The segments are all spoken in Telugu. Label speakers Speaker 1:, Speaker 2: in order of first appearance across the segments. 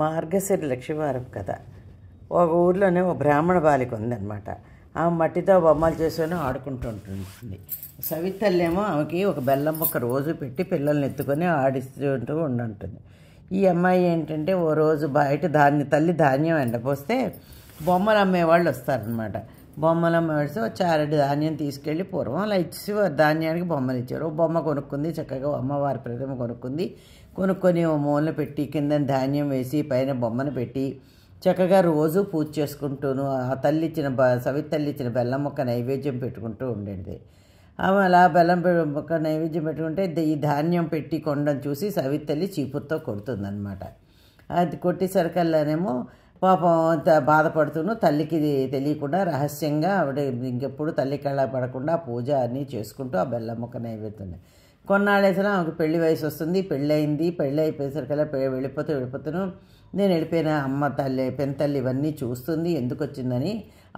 Speaker 1: మార్గశిర లక్ష్మీవారం కథ ఒక ఊర్లోనే ఒక బ్రాహ్మణ బాలిక ఉందన్నమాట ఆమె మట్టితో బొమ్మలు చేసుకొని ఆడుకుంటూ ఉంటుంది సవితల్లేమో ఆమెకి ఒక బెల్లం ఒక రోజు పెట్టి పిల్లల్ని ఎత్తుకొని ఆడిస్తుంటూ ఉండుంటుంది ఈ అమ్మాయి ఏంటంటే ఓ రోజు బయట ధాన్య తల్లి ధాన్యం ఎండపోస్తే బొమ్మలు అమ్మేవాళ్ళు వస్తారనమాట బొమ్మలు అమ్మేవాడితే చారటి ధాన్యం తీసుకెళ్ళి పూర్వం అలా ఇచ్చి ధాన్యానికి బొమ్మలు ఇచ్చారు బొమ్మ కొనుక్కుంది చక్కగా అమ్మవారి ప్రతిమ కొనుక్కుంది కొనుక్కొని ఓ మూలన పెట్టి కింద ధాన్యం వేసి పైన బొమ్మను పెట్టి చక్కగా రోజు పూజ చేసుకుంటూను ఆ తల్లి ఇచ్చిన బ సవితల్లి ఇచ్చిన బెల్లం ముక్క నైవేద్యం పెట్టుకుంటూ ఉండేది ఆమె అలా బెల్లం ముక్క నైవేద్యం పెట్టుకుంటే ఈ ధాన్యం పెట్టి కొండం చూసి సవితల్లి తల్లి కొడుతుందనమాట అది కొట్టేసరికల్లానేమో పాపం బాధపడుతూను తల్లికి తెలియకుండా రహస్యంగా ఆవిడ ఇంకెప్పుడు తల్లి కళ పడకుండా పూజ అన్నీ చేసుకుంటూ ఆ బెల్లం ముక్క నైవేద్యం కొన్నాళ్ళేసరికి ఆమెకు పెళ్లి వయసు వస్తుంది పెళ్ళి అయింది పెళ్ళి అయిపోయేసరికల్లా వెళ్ళిపోతే వెళ్ళిపోతాను నేను వెళ్ళిపోయిన అమ్మ తల్లి పెంతల్లి ఇవన్నీ చూస్తుంది ఎందుకు వచ్చిందని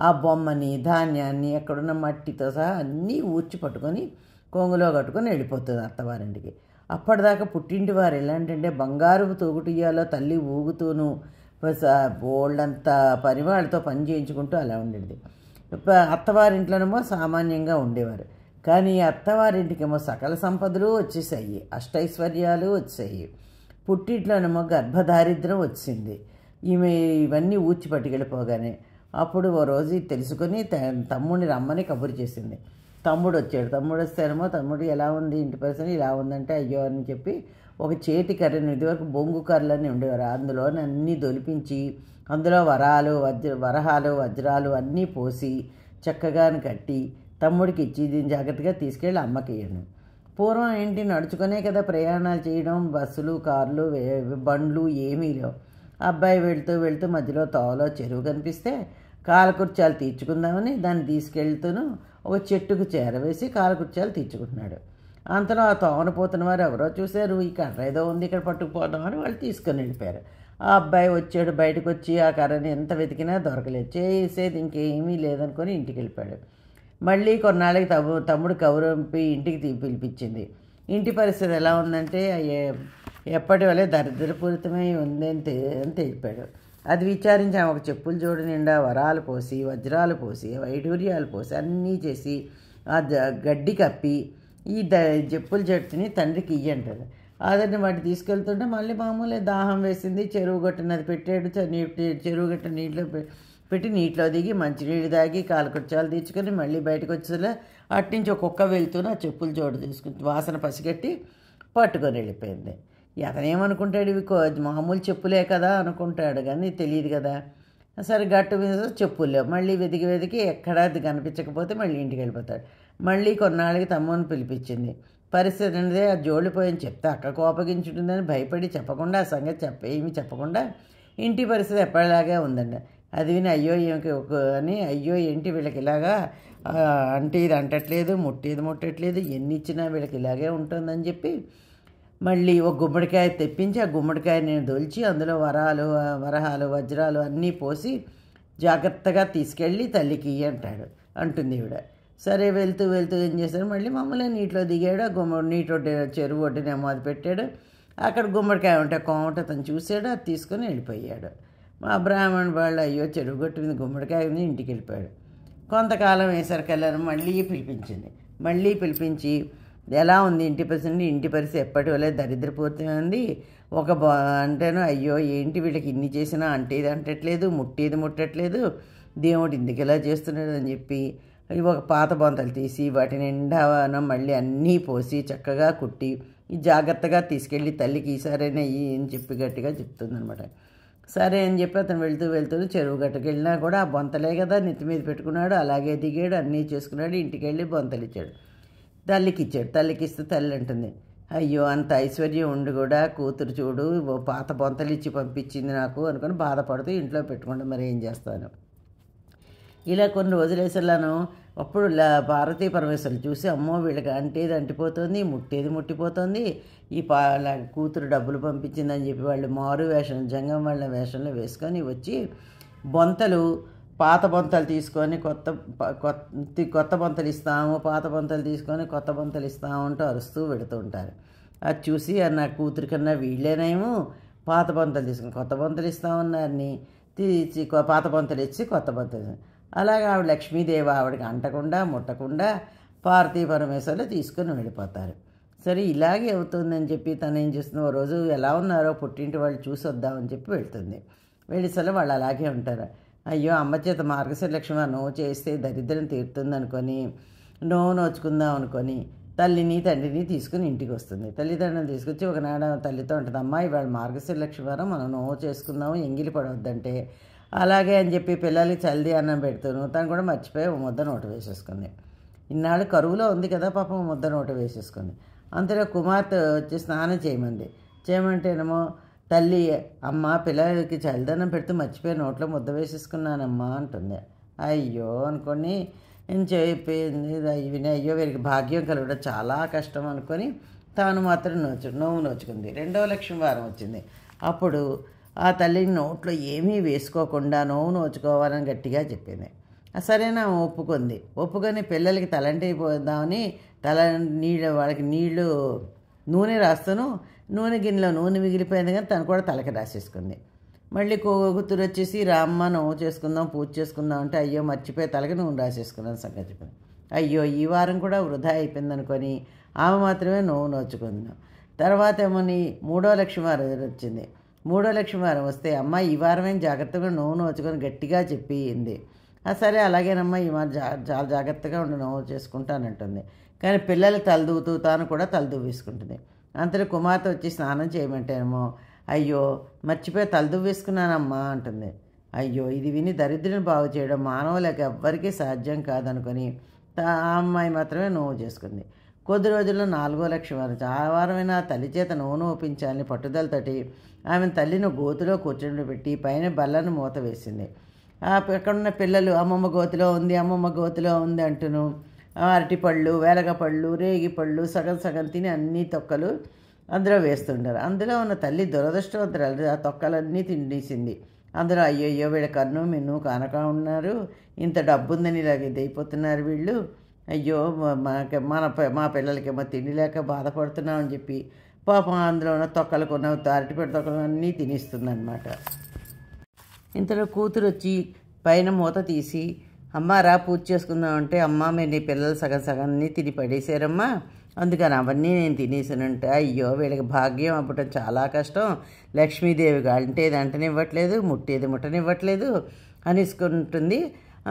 Speaker 1: ఆ బొమ్మని ధాన్యాన్ని ఎక్కడున్న మట్టితో సహా అన్నీ ఊడ్చి పట్టుకొని కొంగులో కట్టుకొని వెళ్ళిపోతుంది అత్తవారింటికి అప్పటిదాకా పుట్టింటి వారు ఎలాంటంటే బంగారు తోగుటియ్యాలో తల్లి ఊగుతూను బోల్డంత పని వాళ్ళతో పని చేయించుకుంటూ అలా ఉండేది అత్తవారింట్లోనేమో సామాన్యంగా ఉండేవారు కానీ అత్తవారింటికేమో సకల సంపదలు వచ్చేసాయి అష్టైశ్వర్యాలు వచ్చాయి పుట్టింట్లోనేమో గర్భదారిద్రం వచ్చింది ఈమె ఇవన్నీ ఊచి పట్టుకెళ్ళిపోగానే అప్పుడు ఓ రోజు తెలుసుకొని తమ్ముడిని రమ్మని కబురు చేసింది తమ్ముడు వచ్చాడు తమ్ముడు వస్తేనేమో తమ్ముడు ఎలా ఉంది ఇంటి పరిస్థితి ఇలా ఉందంటే అయ్యో అని చెప్పి ఒక చేతి కర్రను ఇదివరకు బొంగు అని ఉండేవారు అందులో అన్నీ దొలిపించి అందులో వరాలు వజ్ర వరహాలు వజ్రాలు అన్నీ పోసి చక్కగా కట్టి తమ్ముడికి ఇచ్చి దీన్ని జాగ్రత్తగా తీసుకెళ్ళి అమ్మకి పూర్వం ఏంటి నడుచుకునే కదా ప్రయాణాలు చేయడం బస్సులు కార్లు బండ్లు ఏమీ లేవు అబ్బాయి వెళ్తూ వెళ్తూ మధ్యలో తోలో చెరువు కనిపిస్తే కాలకుర్చాలు తీర్చుకుందామని దాన్ని తీసుకెళ్తూను ఒక చెట్టుకు చేరవేసి కాలకుర్చాలు తీర్చుకుంటున్నాడు అంతలో ఆ తోమన పోతున్న వారు ఎవరో చూశారు ఈ కర్ర ఏదో ఉంది ఇక్కడ పట్టుకుపోదాం అని వాళ్ళు తీసుకొని వెళ్ళిపోయారు ఆ అబ్బాయి వచ్చాడు బయటకు వచ్చి ఆ కర్రని ఎంత వెతికినా దొరకలేదు చేసేది ఇంకేమీ లేదనుకొని ఇంటికి వెళ్ళిపోయాడు మళ్ళీ కొన్నాళ్ళకి తమ్ము తమ్ముడు కౌరంపి ఇంటికి పిలిపించింది ఇంటి పరిస్థితి ఎలా ఉందంటే ఎప్పటి వల్లే దరిద్రపూరితమై ఉందని అని తెలిపాడు అది విచారించి ఆమెకు చెప్పులు చూడు నిండా వరాలు పోసి వజ్రాలు పోసి వైఢూర్యాలు పోసి అన్నీ చేసి ఆ గడ్డి కప్పి ఈ ద చెప్పులు జట్టుని తండ్రికి ఇయ్యంటారు అదని వాటి తీసుకెళ్తుంటే మళ్ళీ మామూలే దాహం వేసింది చెరువు గట్టునది పెట్టాడు చెరువు గట్ట నీటిలో పెట్టి నీటిలో దిగి మంచినీళ్ళు తాగి కాలకుర్చాలు తీర్చుకొని మళ్ళీ బయటకు వచ్చేలా అట్నుంచి ఒక కుక్క వెళ్తూ నా చెప్పులు చోటు తీసుకుని వాసన పసిగట్టి పట్టుకొని వెళ్ళిపోయింది ఎతనేమనుకుంటాడు ఇవి మామూలు చెప్పులే కదా అనుకుంటాడు కానీ తెలియదు కదా సరే గట్టు మీద చెప్పులు మళ్ళీ వెతికి వెతికి ఎక్కడా అది కనిపించకపోతే మళ్ళీ ఇంటికి వెళ్ళిపోతాడు మళ్ళీ కొన్నాళ్ళకి తమ్ముని పిలిపించింది పరిస్థితి అనేది ఆ జోళ్ళిపోయని చెప్తే అక్క కోపగించుంటుందని భయపడి చెప్పకుండా ఆ సంగతి చెప్ప ఏమి చెప్పకుండా ఇంటి పరిస్థితి ఎప్పటిలాగే ఉందండి అది విని అయ్యో ఏమికి అని అయ్యో ఏంటి వీళ్ళకి ఇలాగా అంటే ఇది అంటట్లేదు ముట్టేది ముట్టట్లేదు ఎన్ని ఇచ్చినా వీళ్ళకి ఇలాగే ఉంటుందని చెప్పి మళ్ళీ ఒక గుమ్మడికాయ తెప్పించి ఆ గుమ్మడికాయ నేను దొల్చి అందులో వరాలు వరహాలు వజ్రాలు అన్నీ పోసి జాగ్రత్తగా తీసుకెళ్ళి తల్లికి అంటాడు అంటుంది ఈవిడ సరే వెళ్తూ వెళ్తూ ఏం చేశాడు మళ్ళీ మమ్మల్ని నీటిలో దిగాడు గుమ్మడి నీటి ఒడ్డు చెరువు ఒడ్డునేమో మొదలు పెట్టాడు అక్కడ గుమ్మడికాయ ఉంటే కోమట తను చూసాడు అది తీసుకొని వెళ్ళిపోయాడు మా బ్రాహ్మణ్ వాళ్ళు అయ్యో చెరుగొట్టు మీద గుమ్మడికాయ ఉంది ఇంటికి వెళ్ళిపోయాడు కొంతకాలం వేసరికల్లాను మళ్ళీ పిలిపించింది మళ్ళీ పిలిపించి ఎలా ఉంది ఇంటి పరిస్థితి ఇంటి పరిస్థితి ఎప్పటి వల్లే దరిద్రపోతుంది ఒక బా అంటేను అయ్యో ఏంటి వీళ్ళకి ఇన్ని చేసినా అంటే ఇది అంటట్లేదు ముట్టేది ముట్టట్లేదు దేవుడు ఇందుకు ఇలా చేస్తున్నాడు అని చెప్పి ఒక పాత బొంతలు తీసి వాటి నిండా మళ్ళీ అన్నీ పోసి చక్కగా కుట్టి జాగ్రత్తగా తీసుకెళ్ళి తల్లికి ఈసారైనా అని చెప్పి గట్టిగా చెప్తుందనమాట సరే అని చెప్పి అతను వెళ్తూ వెళ్తూ చెరువు గట్టుకు వెళ్ళినా కూడా ఆ బొంతలే కదా నెత్తి మీద పెట్టుకున్నాడు అలాగే దిగాడు అన్నీ చేసుకున్నాడు ఇంటికి వెళ్ళి బొంతలు ఇచ్చాడు తల్లికి ఇచ్చాడు తల్లికి ఇస్తే తల్లి అంటుంది అయ్యో అంత ఐశ్వర్యం ఉండి కూడా కూతురు చూడు పాత బొంతలు ఇచ్చి పంపించింది నాకు అనుకుని బాధపడుతూ ఇంట్లో పెట్టుకుంటే మరి ఏం చేస్తాను ఇలా కొన్ని వేసేలాను అప్పుడు పార్వతీ పరమేశ్వరులు చూసి అమ్మో వీళ్ళకి అంటేది అంటిపోతుంది ముట్టేది ముట్టిపోతుంది ఈ పా కూతురు డబ్బులు పంపించిందని చెప్పి వాళ్ళు మారు వేషం జంగం వాళ్ళ వేషంలో వేసుకొని వచ్చి బొంతలు పాత బొంతలు తీసుకొని కొత్త కొత్త కొత్త బొంతలు ఇస్తాము పాత బొంతలు తీసుకొని కొత్త బొంతలు ఇస్తాము అంటూ అరుస్తూ పెడుతూ ఉంటారు అది చూసి నా కూతురు కన్నా వీళ్ళేనేమో పాత బొంతలు తీసుకొని కొత్త బొంతలు ఇస్తామన్నారని తీ పాత బొంతలు ఇచ్చి కొత్త బొంతలు అలాగే ఆవిడ లక్ష్మీదేవి ఆవిడకి అంటకుండా ముట్టకుండా పార్వతీ పరమేశ్వరులు తీసుకుని వెళ్ళిపోతారు సరే ఇలాగే అవుతుందని చెప్పి తను ఏం చేస్తుందో రోజు ఎలా ఉన్నారో పుట్టింటి వాళ్ళు చూసి వద్దామని చెప్పి వెళ్తుంది వెళ్ళేసరి వాళ్ళు అలాగే ఉంటారు అయ్యో అమ్మ చేత మార్గశిర నో చేస్తే దరిద్రం తీరుతుంది అనుకొని నో నోచుకుందాం అనుకొని తల్లిని తండ్రిని తీసుకుని ఇంటికి వస్తుంది తల్లిదండ్రులు తీసుకొచ్చి ఒకనాడ తల్లితో ఉంటుంది అమ్మ ఇవాళ మార్గశిర వారం మనం నో చేసుకుందాం ఎంగిలి పడవద్దంటే అలాగే అని చెప్పి పిల్లలకి చల్ది అన్నం పెడుతూను తను కూడా మర్చిపోయి ముద్ద నోటు వేసేసుకుంది ఇన్నాళ్ళు కరువులో ఉంది కదా పాపం ముద్ద నోట వేసేసుకుంది అంతలో కుమార్తె వచ్చి స్నానం చేయమంది చేయమంటేనేమో తల్లి అమ్మ పిల్లలకి చలిదన్నం పెడుతూ మర్చిపోయి నోట్లో ముద్ద వేసేసుకున్నానమ్మా అంటుంది అయ్యో అనుకొని చెప్పి విని అయ్యో వీరికి భాగ్యం కలగడం చాలా కష్టం అనుకొని తాను మాత్రం నోచు నోవు నోచుకుంది రెండవ లక్ష్మీవారం వచ్చింది అప్పుడు ఆ తల్లిని నోట్లో ఏమీ వేసుకోకుండా నోవు నోచుకోవాలని గట్టిగా చెప్పింది సరేనా ఒప్పుకుంది ఒప్పుకొని పిల్లలకి తలంటి పోదామని తల నీళ్ళు వాళ్ళకి నీళ్లు నూనె రాస్తాను నూనె గిన్నెలో నూనె మిగిలిపోయింది కానీ తను కూడా తలకి రాసేసుకుంది మళ్ళీ కూతురు వచ్చేసి రామ్మ నువ్వు చేసుకుందాం పూజ చేసుకుందాం అంటే అయ్యో మర్చిపోయి తలకి నువ్వు రాసేసుకున్నాను సంగతి చెప్పింది అయ్యో ఈ వారం కూడా వృధా అయిపోయింది అనుకొని ఆమె మాత్రమే నువ్వు నోచుకుందాం తర్వాత ఏమని మూడో లక్ష్మీ వచ్చింది మూడో లక్ష్మి వారం వస్తే అమ్మ ఈ వారమేం జాగ్రత్తగా నోవు నోచుకొని గట్టిగా చెప్పింది సరే అలాగేనమ్మా ఈ వారం జా చాలా జాగ్రత్తగా ఉండి నోవు చేసుకుంటానంటుంది కానీ పిల్లలు తలదూతూ తాను కూడా తలదూవేసుకుంటుంది అంతలో కుమార్తె వచ్చి స్నానం చేయమంటేనేమో అయ్యో మర్చిపోయి తలదువ్వేసుకున్నానమ్మా అంటుంది అయ్యో ఇది విని దరిద్రుని బాగు చేయడం మానవులకు ఎవ్వరికీ సాధ్యం కాదనుకొని ఆ అమ్మాయి మాత్రమే నోవు చేసుకుంది కొద్ది రోజుల్లో నాలుగో లక్ష వారం ఆవారమైన తల్లి చేత నూనె ఒప్పించాలని పట్టుదలతోటి ఆమె తల్లిని గోతులో కూర్చుండి పెట్టి పైన బల్లను మూత వేసింది అక్కడున్న పిల్లలు అమ్మమ్మ గోతిలో ఉంది అమ్మమ్మ గోతిలో ఉంది అంటును అరటిపళ్ళు వేలగపళ్ళు రేగిపళ్ళు సగం సగం తిని అన్ని తొక్కలు అందులో వేస్తుంటారు అందులో ఉన్న తల్లి దురదృష్టవంతురాలు ఆ తొక్కలన్నీ తిండేసింది అందులో అయ్యో వీళ్ళ కన్ను మిన్ను కానక ఉన్నారు ఇంత డబ్బు ఉందని ఇలాగ ఇదైపోతున్నారు వీళ్ళు అయ్యో మాకు మన మా పిల్లలకేమో తిండి లేక బాధపడుతున్నామని చెప్పి పాపం అందులో ఉన్న తొక్కలు కొన్న అరటిపెట్టి తొక్కలు అన్నీ తినిస్తుందన్నమాట ఇంతలో కూతురు వచ్చి పైన మూత తీసి అమ్మ రా పూజ చేసుకుందాం అంటే అమ్మ మీరు నీ పిల్లలు సగం సగాన్ని తిని పడేశారమ్మా అందుకని అవన్నీ నేను తినేసానంటే అయ్యో వీళ్ళకి భాగ్యం అవ్వటం చాలా కష్టం లక్ష్మీదేవి ఇది అంటనివ్వట్లేదు ముట్టేది ముట్టనివ్వట్లేదు అనిసుకుంటుంది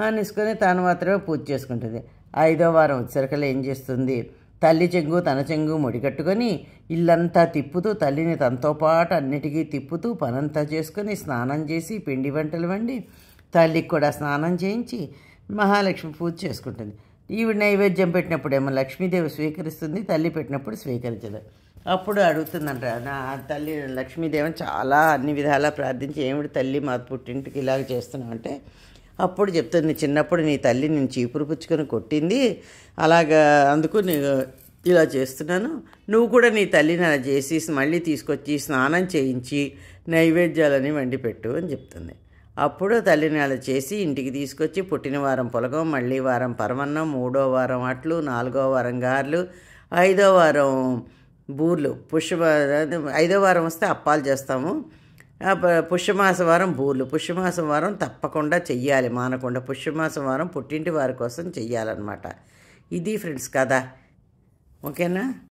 Speaker 1: అనిసుకొని తాను మాత్రమే పూజ చేసుకుంటుంది ఐదో వారం ఉచ్చరికలు ఏం చేస్తుంది తల్లి చెంగు తన చెంగు ముడికట్టుకొని ఇల్లంతా తిప్పుతూ తల్లిని తనతో పాటు అన్నిటికీ తిప్పుతూ పనంతా చేసుకొని స్నానం చేసి పిండి వంటలు వండి తల్లికి కూడా స్నానం చేయించి మహాలక్ష్మి పూజ చేసుకుంటుంది ఈవిడ నైవేద్యం పెట్టినప్పుడేమో లక్ష్మీదేవి స్వీకరిస్తుంది తల్లి పెట్టినప్పుడు స్వీకరించదు అప్పుడు అడుగుతుందంట నా తల్లి లక్ష్మీదేవిని చాలా అన్ని విధాలా ప్రార్థించి ఏమిటి తల్లి మా పుట్టింటికి ఇలాగ చేస్తున్నామంటే అప్పుడు చెప్తుంది చిన్నప్పుడు నీ తల్లి నేను చీపురు పుచ్చుకొని కొట్టింది అలాగా అందుకు నేను ఇలా చేస్తున్నాను నువ్వు కూడా నీ తల్లిని అలా చేసి మళ్ళీ తీసుకొచ్చి స్నానం చేయించి నైవేద్యాలని వండి పెట్టు అని చెప్తుంది అప్పుడు తల్లిని అలా చేసి ఇంటికి తీసుకొచ్చి పుట్టిన వారం పులకం మళ్ళీ వారం పరమన్నం మూడో వారం అట్లు నాలుగో వారం గార్లు ఐదో వారం బూర్లు పుష్ప ఐదో వారం వస్తే అప్పాలు చేస్తాము పుష్యమాసం వారం బూర్లు పుష్యమాసం వారం తప్పకుండా చెయ్యాలి మానకుండా పుష్యమాసం వారం పుట్టింటి వారి కోసం చెయ్యాలన్నమాట ఇది ఫ్రెండ్స్ కదా ఓకేనా